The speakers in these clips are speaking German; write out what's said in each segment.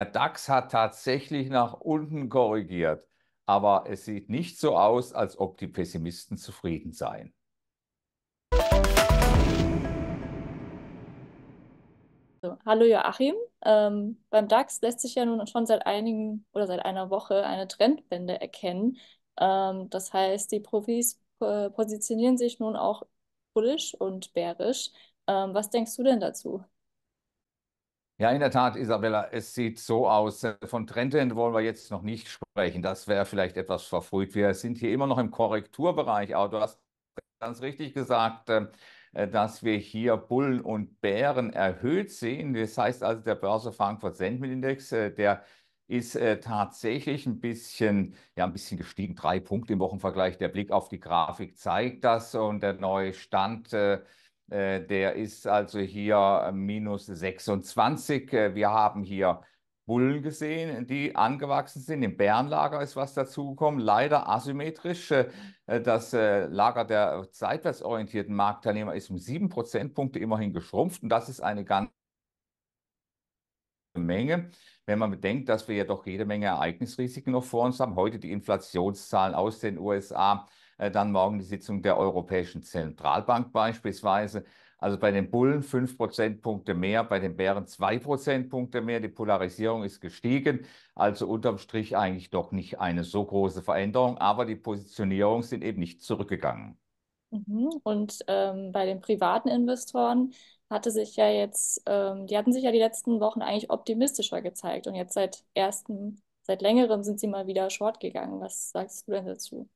Der DAX hat tatsächlich nach unten korrigiert, aber es sieht nicht so aus, als ob die Pessimisten zufrieden seien. Hallo Joachim, ähm, beim DAX lässt sich ja nun schon seit einigen oder seit einer Woche eine Trendwende erkennen. Ähm, das heißt, die Profis äh, positionieren sich nun auch bullisch und bärisch. Ähm, was denkst du denn dazu? Ja, in der Tat, Isabella, es sieht so aus. Äh, von Trendend wollen wir jetzt noch nicht sprechen. Das wäre vielleicht etwas verfrüht. Wir sind hier immer noch im Korrekturbereich. Aber du hast ganz richtig gesagt, ähm, äh, dass wir hier Bullen und Bären erhöht sehen. Das heißt also, der Börse Frankfurt Sentiment-Index, äh, der ist äh, tatsächlich ein bisschen, ja, ein bisschen gestiegen. Drei Punkte im Wochenvergleich. Der Blick auf die Grafik zeigt das und der neue Stand äh, äh, der ist also hier äh, minus 26. Äh, wir haben hier Bullen gesehen, die angewachsen sind. Im Bärenlager ist was dazugekommen, leider asymmetrisch. Das Lager der seitwärtsorientierten Marktteilnehmer ist um sieben Prozentpunkte immerhin geschrumpft und das ist eine ganz Menge, wenn man bedenkt, dass wir ja doch jede Menge Ereignisrisiken noch vor uns haben. Heute die Inflationszahlen aus den USA, äh, dann morgen die Sitzung der Europäischen Zentralbank beispielsweise. Also bei den Bullen fünf Prozentpunkte mehr, bei den Bären zwei Prozentpunkte mehr. Die Polarisierung ist gestiegen. Also unterm Strich eigentlich doch nicht eine so große Veränderung, aber die Positionierungen sind eben nicht zurückgegangen. Mhm. Und ähm, bei den privaten Investoren hatte sich ja jetzt, ähm, die hatten sich ja die letzten Wochen eigentlich optimistischer gezeigt und jetzt seit ersten, seit längerem sind sie mal wieder short gegangen. Was sagst du denn dazu?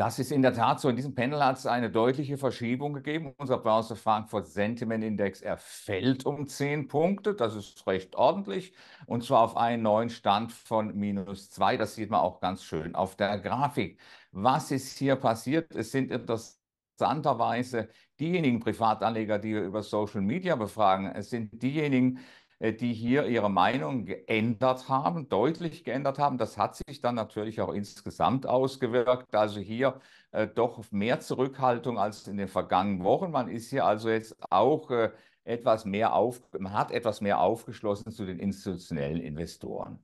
Das ist in der Tat so. In diesem Panel hat es eine deutliche Verschiebung gegeben. Unser Börse Frankfurt Sentiment Index erfällt um 10 Punkte. Das ist recht ordentlich. Und zwar auf einen neuen Stand von minus 2. Das sieht man auch ganz schön auf der Grafik. Was ist hier passiert? Es sind interessanterweise diejenigen Privatanleger, die wir über Social Media befragen. Es sind diejenigen, äh, die hier ihre Meinung geändert haben, deutlich geändert haben. Das hat sich dann natürlich auch insgesamt ausgewirkt. Also hier äh, doch mehr Zurückhaltung als in den vergangenen Wochen. Man ist hier also jetzt auch äh, etwas mehr auf, man hat etwas mehr aufgeschlossen zu den institutionellen Investoren.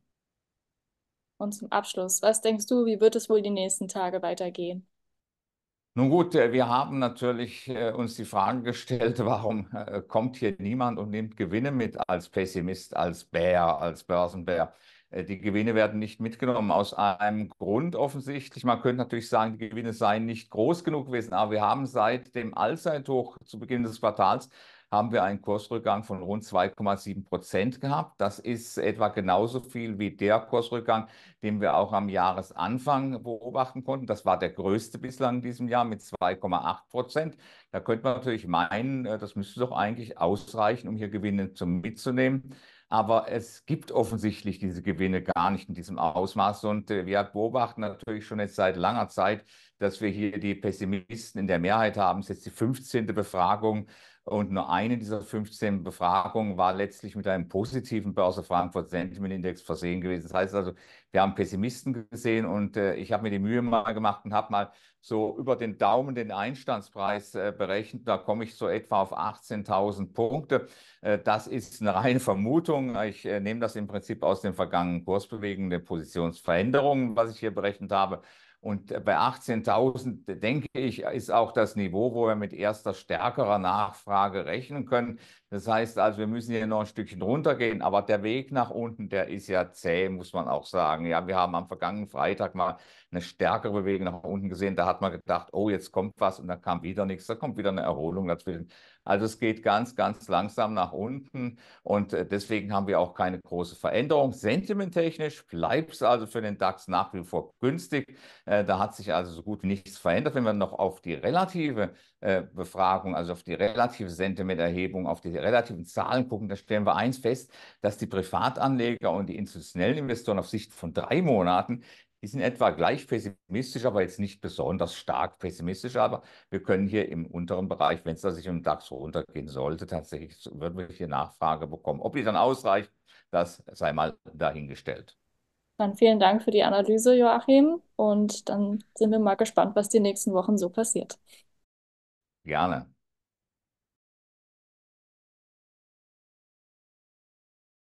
Und zum Abschluss, was denkst du, wie wird es wohl die nächsten Tage weitergehen? Nun gut, äh, wir haben natürlich äh, uns die Frage gestellt, warum äh, kommt hier niemand und nimmt Gewinne mit als Pessimist, als Bär, als Börsenbär. Die Gewinne werden nicht mitgenommen aus einem Grund offensichtlich. Man könnte natürlich sagen, die Gewinne seien nicht groß genug gewesen, aber wir haben seit dem Allzeithoch zu Beginn des Quartals haben wir einen Kursrückgang von rund 2,7 Prozent gehabt. Das ist etwa genauso viel wie der Kursrückgang, den wir auch am Jahresanfang beobachten konnten. Das war der größte bislang in diesem Jahr mit 2,8 Prozent. Da könnte man natürlich meinen, äh, das müsste doch eigentlich ausreichen, um hier Gewinne zum mitzunehmen. Aber es gibt offensichtlich diese Gewinne gar nicht in diesem Ausmaß. Und äh, wir beobachten natürlich schon jetzt seit langer Zeit, dass wir hier die Pessimisten in der Mehrheit haben. Das ist jetzt die 15. Befragung und nur eine dieser 15 Befragungen war letztlich mit einem positiven Börse Frankfurt Sentiment Index versehen gewesen. Das heißt also, wir haben Pessimisten gesehen und äh, ich habe mir die Mühe mal gemacht und habe mal so über den Daumen den Einstandspreis äh, berechnet. Da komme ich so etwa auf 18.000 Punkte. Äh, das ist eine reine Vermutung. Ich äh, nehme das im Prinzip aus den vergangenen Kursbewegungen, der Positionsveränderungen, was ich hier berechnet habe. Und bei 18.000, denke ich, ist auch das Niveau, wo wir mit erster stärkerer Nachfrage rechnen können. Das heißt also, wir müssen hier noch ein Stückchen runtergehen, aber der Weg nach unten, der ist ja zäh, muss man auch sagen. Ja, wir haben am vergangenen Freitag mal eine stärkere Bewegung nach unten gesehen. Da hat man gedacht, oh, jetzt kommt was und dann kam wieder nichts, da kommt wieder eine Erholung dazwischen. Also es geht ganz, ganz langsam nach unten und äh, deswegen haben wir auch keine große Veränderung. Sentimenttechnisch bleibt es also für den DAX nach wie vor günstig. Äh, da hat sich also so gut wie nichts verändert. Wenn wir noch auf die relative äh, Befragung, also auf die relative Sentimenterhebung, auf die relativen Zahlen gucken, da stellen wir eins fest, dass die Privatanleger und die institutionellen Investoren auf Sicht von drei Monaten die sind etwa gleich pessimistisch, aber jetzt nicht besonders stark pessimistisch. Aber wir können hier im unteren Bereich, wenn es da sich im DAX runtergehen sollte, tatsächlich würden wir hier Nachfrage bekommen. Ob die dann ausreicht, das sei mal dahingestellt. Dann vielen Dank für die Analyse, Joachim. Und dann sind wir mal gespannt, was die nächsten Wochen so passiert. Gerne.